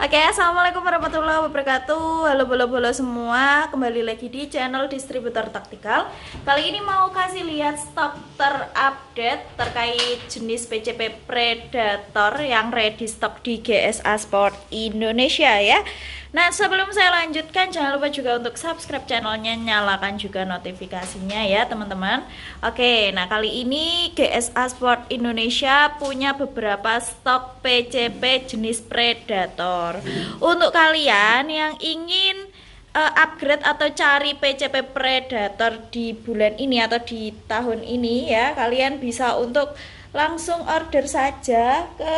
Oke, okay, assalamualaikum warahmatullahi wabarakatuh. Halo, bolo-bolo semua. Kembali lagi di channel distributor taktikal. Kali ini mau kasih lihat stok terupdate terkait jenis PCP Predator yang ready stok di GSA Sport Indonesia ya. Nah sebelum saya lanjutkan jangan lupa juga untuk subscribe channelnya nyalakan juga notifikasinya ya teman-teman Oke nah kali ini GSA Sport Indonesia punya beberapa stok PCP jenis Predator hmm. Untuk kalian yang ingin uh, upgrade atau cari PCP Predator di bulan ini atau di tahun ini ya kalian bisa untuk langsung order saja ke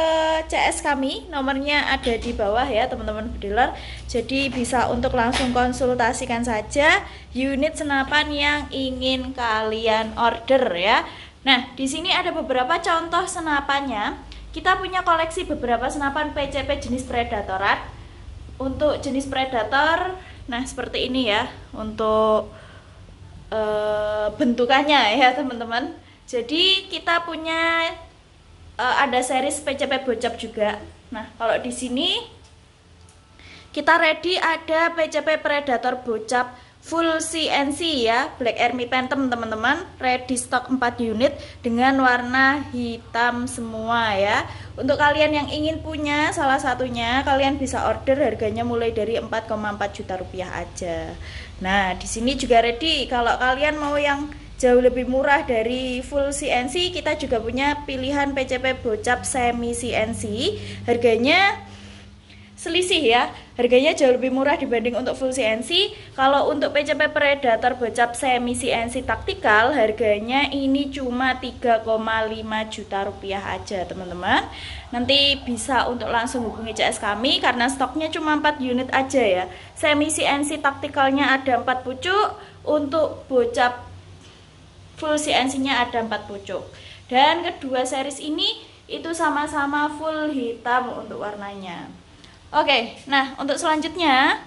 CS kami nomornya ada di bawah ya teman-teman dealer jadi bisa untuk langsung konsultasikan saja unit senapan yang ingin kalian order ya nah di sini ada beberapa contoh senapannya kita punya koleksi beberapa senapan PCP jenis predatorat untuk jenis predator nah seperti ini ya untuk e, bentukannya ya teman-teman jadi kita punya uh, ada seri PCP bocap juga. Nah, kalau di sini kita ready ada PCP predator bocap full CNC ya, Black Army Phantom teman-teman, ready stock 4 unit dengan warna hitam semua ya. Untuk kalian yang ingin punya salah satunya, kalian bisa order harganya mulai dari 4,4 juta rupiah aja. Nah, di sini juga ready kalau kalian mau yang jauh lebih murah dari full CNC kita juga punya pilihan PCP bocap semi CNC harganya selisih ya harganya jauh lebih murah dibanding untuk full CNC kalau untuk PCP Predator bocap semi CNC taktikal harganya ini cuma 3,5 juta rupiah aja teman-teman nanti bisa untuk langsung hubungi CS kami karena stoknya cuma 4 unit aja ya semi CNC taktikalnya ada 4 pucuk untuk bocap full CNC-nya ada 4 pucuk. Dan kedua series ini itu sama-sama full hitam untuk warnanya. Oke, nah untuk selanjutnya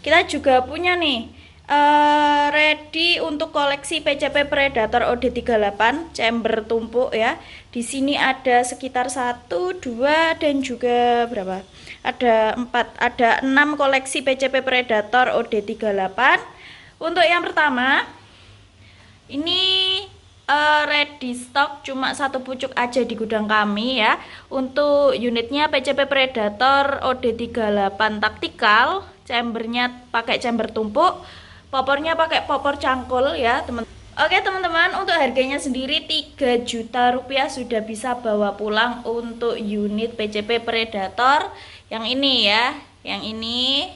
kita juga punya nih uh, ready untuk koleksi PCP Predator OD38 chamber tumpuk ya. Di sini ada sekitar satu, dua dan juga berapa? Ada empat, ada enam koleksi PCP Predator OD38. Untuk yang pertama, ini uh, eh, ready stock cuma satu pucuk aja di gudang kami ya. Untuk unitnya PCP Predator OD38 taktikal, chambernya pakai chamber tumpuk, popornya pakai popor cangkul ya, teman. Oke teman-teman, untuk harganya sendiri 3 juta rupiah sudah bisa bawa pulang untuk unit PCP Predator yang ini ya, yang ini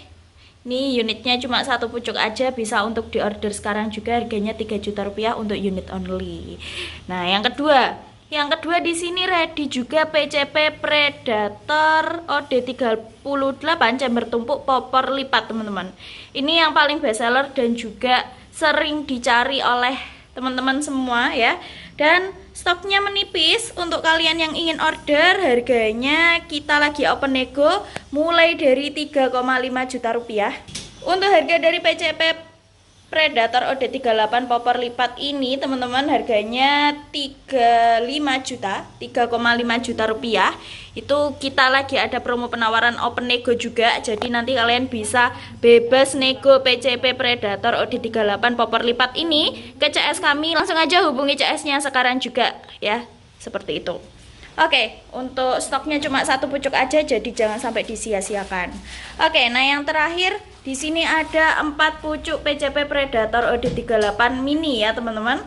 ini unitnya cuma satu pucuk aja bisa untuk diorder sekarang juga harganya 3 juta rupiah untuk unit only. Nah, yang kedua, yang kedua di sini ready juga PCP Predator OD38 chamber tumpuk popor lipat teman-teman. Ini yang paling bestseller dan juga sering dicari oleh teman-teman semua ya dan stoknya menipis untuk kalian yang ingin order harganya kita lagi open nego mulai dari 3,5 juta rupiah untuk harga dari PCP Predator OD38 popor lipat ini teman-teman harganya 35 juta 3,5 juta rupiah itu kita lagi ada promo penawaran open nego juga jadi nanti kalian bisa bebas nego PCP Predator OD38 popor lipat ini ke CS kami langsung aja hubungi CS nya sekarang juga ya seperti itu Oke, untuk stoknya cuma satu pucuk aja, jadi jangan sampai disia-siakan. Oke, nah yang terakhir di sini ada empat pucuk PCP Predator OD38 mini ya teman-teman.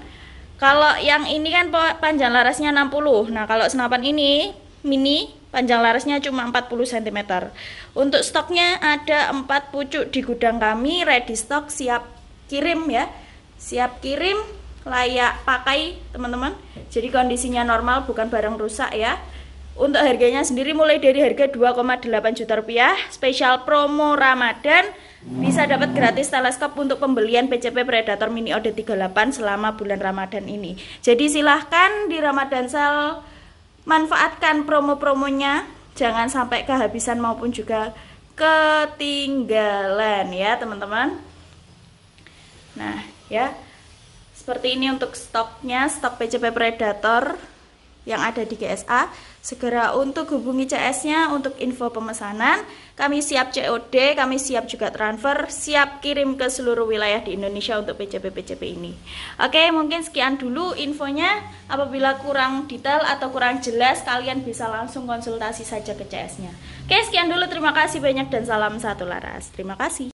Kalau yang ini kan panjang larasnya 60. Nah, kalau senapan ini mini panjang larasnya cuma 40 cm. Untuk stoknya ada empat pucuk di gudang kami ready stock siap kirim ya. Siap kirim layak pakai teman-teman jadi kondisinya normal bukan barang rusak ya untuk harganya sendiri mulai dari harga 2,8 juta rupiah spesial promo Ramadan bisa dapat gratis teleskop untuk pembelian PCP Predator Mini OD 38 selama bulan Ramadan ini jadi silahkan di Ramadan Sale manfaatkan promo-promonya jangan sampai kehabisan maupun juga ketinggalan ya teman-teman nah ya seperti ini untuk stoknya, stok PCP Predator yang ada di GSA. Segera untuk hubungi CS-nya untuk info pemesanan. Kami siap COD, kami siap juga transfer, siap kirim ke seluruh wilayah di Indonesia untuk PCP-PCP ini. Oke, mungkin sekian dulu infonya. Apabila kurang detail atau kurang jelas, kalian bisa langsung konsultasi saja ke CS-nya. Oke, sekian dulu. Terima kasih banyak dan salam satu laras. Terima kasih.